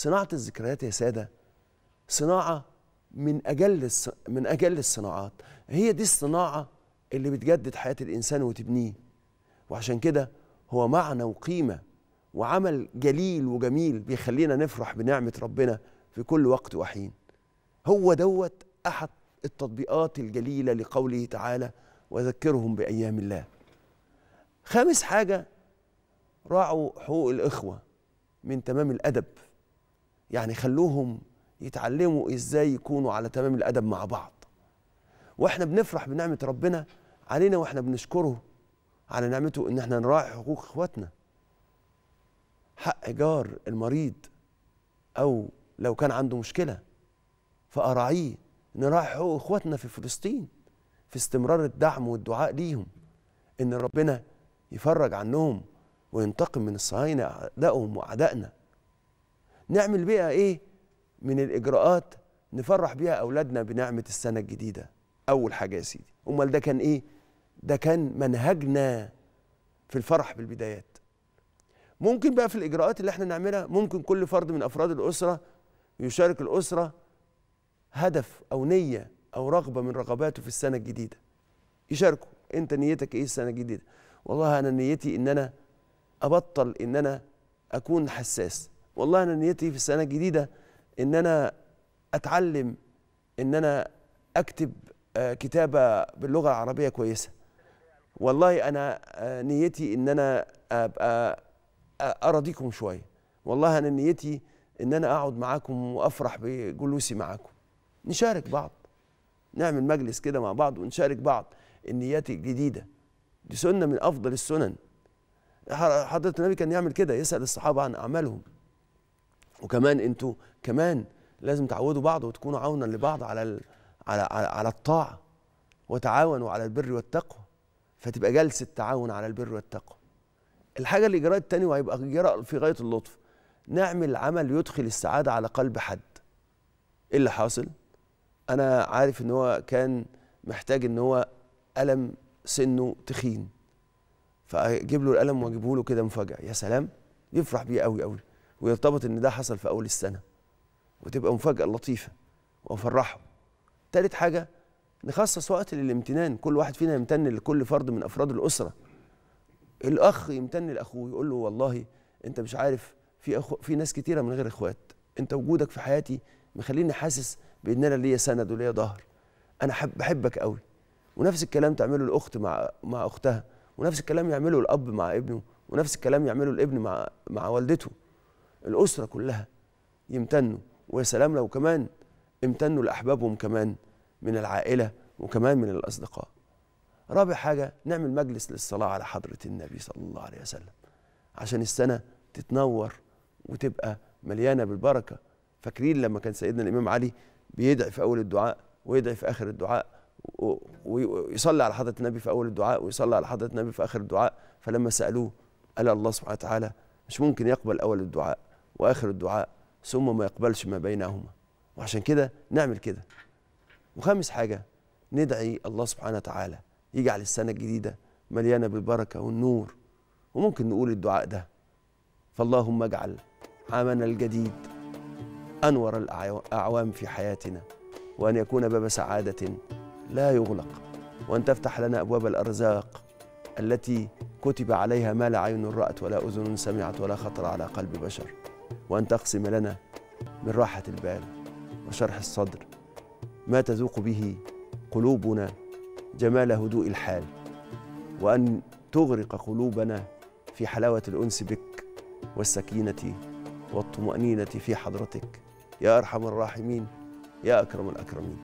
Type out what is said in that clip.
صناعه الذكريات يا ساده صناعه من اجل من اجل الصناعات هي دي الصناعه اللي بتجدد حياه الانسان وتبنيه وعشان كده هو معنى وقيمه وعمل جليل وجميل بيخلينا نفرح بنعمه ربنا في كل وقت وحين هو دوت احد التطبيقات الجليله لقوله تعالى وذكرهم بايام الله خامس حاجه راعوا حقوق الاخوه من تمام الادب يعني خلوهم يتعلموا ازاي يكونوا على تمام الادب مع بعض واحنا بنفرح بنعمه ربنا علينا واحنا بنشكره على نعمته ان احنا نراعي حقوق اخواتنا حق جار المريض او لو كان عنده مشكله فاراعيه نراعي حقوق اخواتنا في فلسطين في استمرار الدعم والدعاء ليهم ان ربنا يفرج عنهم وينتقم من الصهاينه اعدائهم واعدائنا نعمل بيها ايه من الاجراءات نفرح بيها اولادنا بنعمه السنه الجديده اول حاجه يا سيدي امال ده كان ايه ده كان منهجنا في الفرح بالبدايات ممكن بقى في الاجراءات اللي احنا نعملها ممكن كل فرد من افراد الاسره يشارك الاسره هدف او نيه او رغبه من رغباته في السنه الجديده يشاركوا انت نيتك ايه السنه الجديده والله انا نيتي ان انا ابطل ان انا اكون حساس والله انا نيتي في السنه الجديده ان انا اتعلم ان انا اكتب آه، كتابه باللغه العربيه كويسه والله انا آه، نيتي ان انا ابقى آه، اراضيكم شويه والله انا نيتي ان انا اقعد معاكم وافرح بجلوسي معاكم نشارك بعض نعمل مجلس كده مع بعض ونشارك بعض النيات الجديده دي سنه من افضل السنن حضره النبي كان يعمل كده يسال الصحابه عن اعمالهم وكمان انتوا كمان لازم تعودوا بعض وتكونوا عونا لبعض على على على, على الطاعه وتعاونوا على البر والتقوى فتبقى جلسه تعاون على البر والتقوى الحاجه الاجراء الثاني وهيبقى جراء في غايه اللطف نعمل عمل يدخل السعاده على قلب حد ايه اللي حاصل انا عارف ان هو كان محتاج ان هو قلم سنه تخين فاجيب له القلم واجيبه له كده مفاجاه يا سلام يفرح بيه قوي قوي ويرتبط ان ده حصل في اول السنه وتبقى مفاجاه لطيفه وافرحه تالت حاجه نخصص وقت للامتنان كل واحد فينا يمتن لكل فرد من افراد الاسره الاخ يمتن لاخوه يقول له والله انت مش عارف في أخو في ناس كتيره من غير اخوات انت وجودك في حياتي مخليني حاسس بان انا ليا سند وليا ظهر انا حب بحبك قوي ونفس الكلام تعمله الاخت مع مع اختها ونفس الكلام يعمله الاب مع ابنه ونفس الكلام يعمله الابن مع مع والدته الأسرة كلها يمتنوا ويا سلام لو كمان امتنوا لأحبابهم كمان من العائلة وكمان من الأصدقاء رابع حاجة نعمل مجلس للصلاة على حضرة النبي صلى الله عليه وسلم عشان السنة تتنور وتبقى مليانة بالبركة فاكرين لما كان سيدنا الإمام علي بيدعي في أول الدعاء ويدعي في آخر الدعاء ويصلي على حضرة النبي في أول الدعاء ويصلي على حضرة النبي في آخر الدعاء فلما سألوه قال الله سبحانه وتعالى مش ممكن يقبل أول الدعاء واخر الدعاء ثم ما يقبلش ما بينهما وعشان كده نعمل كده وخامس حاجه ندعي الله سبحانه وتعالى يجعل السنه الجديده مليانه بالبركه والنور وممكن نقول الدعاء ده فاللهم اجعل عامنا الجديد انور الاعوام في حياتنا وان يكون باب سعاده لا يغلق وان تفتح لنا ابواب الارزاق التي كتب عليها ما لا عين رأت ولا أذن سمعت ولا خطر على قلب بشر وأن تقسم لنا من راحة البال وشرح الصدر ما تذوق به قلوبنا جمال هدوء الحال وأن تغرق قلوبنا في حلاوة الأنس بك والسكينة والطمأنينة في حضرتك يا أرحم الراحمين يا أكرم الأكرمين